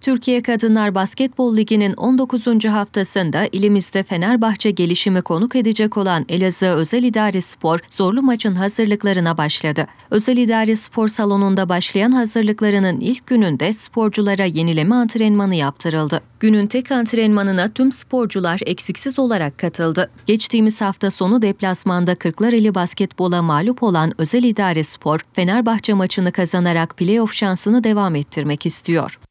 Türkiye Kadınlar Basketbol Ligi'nin 19. haftasında ilimizde Fenerbahçe gelişimi konuk edecek olan Elazığ Özel İdari Spor zorlu maçın hazırlıklarına başladı. Özel İdari Spor Salonu'nda başlayan hazırlıklarının ilk gününde sporculara yenileme antrenmanı yaptırıldı. Günün tek antrenmanına tüm sporcular eksiksiz olarak katıldı. Geçtiğimiz hafta sonu deplasmanda Kırklareli basketbola mağlup olan Özel İdare Spor, Fenerbahçe maçını kazanarak playoff şansını devam ettirmek istiyor.